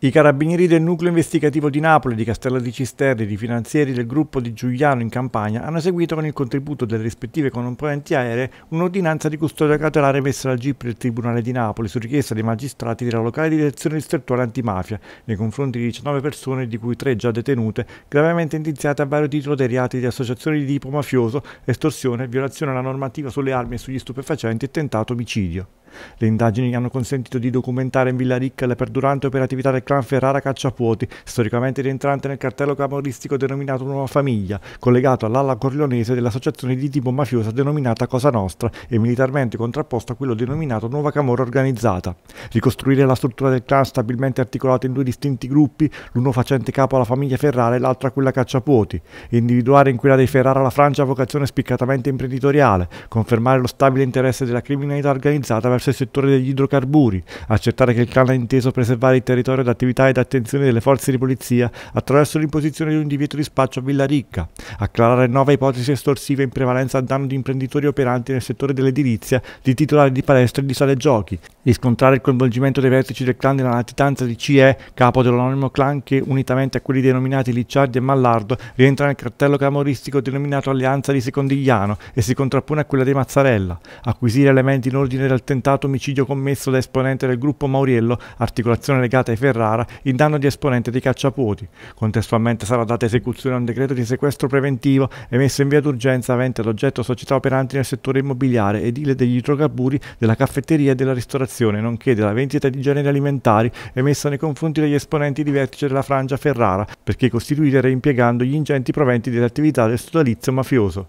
I carabinieri del nucleo investigativo di Napoli, di Castello di Cisterri e di finanzieri del gruppo di Giuliano in Campania hanno eseguito con il contributo delle rispettive componenti aeree un'ordinanza di custodia cautelare emessa dal GIP del Tribunale di Napoli su richiesta dei magistrati della locale direzione distrettuale antimafia nei confronti di 19 persone, di cui 3 già detenute, gravemente indiziate a vario titolo dei reati di associazione di tipo mafioso, estorsione, violazione alla normativa sulle armi e sugli stupefacenti e tentato omicidio. Le indagini hanno consentito di documentare in Villa Ricca la perdurante operatività del clan Ferrara Cacciapuoti, storicamente rientrante nel cartello camorristico denominato Nuova Famiglia, collegato all'ala corleonese dell'associazione di tipo mafiosa denominata Cosa Nostra e militarmente contrapposto a quello denominato Nuova Camorra Organizzata. Ricostruire la struttura del clan stabilmente articolata in due distinti gruppi, l'uno facente capo alla famiglia Ferrara e l'altro a quella Cacciapuoti, individuare in quella dei Ferrara la Francia vocazione spiccatamente imprenditoriale, confermare lo stabile interesse della criminalità organizzata verso verso il settore degli idrocarburi, accertare che il clan ha inteso preservare il territorio da attività ed attenzione delle forze di polizia attraverso l'imposizione di un divieto di spaccio a Villa Ricca, acclarare nuove ipotesi estorsive in prevalenza a danno di imprenditori operanti nel settore dell'edilizia, di titolari di palestre e di sale giochi, riscontrare il coinvolgimento dei vertici del clan nella latitanza di CE, capo dell'anonimo clan che, unitamente a quelli denominati Licciardi e Mallardo, rientra nel cartello camoristico denominato Alleanza di Secondigliano e si contrappone a quella di Mazzarella. Acquisire elementi in ordine del tentato omicidio commesso da esponente del gruppo Mauriello, articolazione legata ai Ferrara, in danno di esponente dei cacciapuoti. Contestualmente sarà data esecuzione a un decreto di sequestro preventivo emesso in via d'urgenza avente ad oggetto società operanti nel settore immobiliare, edile degli idrocarburi, della caffetteria e della ristorazione dichiarazione, nonché della vendita di generi alimentari emessa nei confronti degli esponenti di vertice della Frangia Ferrara, perché costituita reimpiegando gli ingenti proventi delle attività del sodalizio mafioso.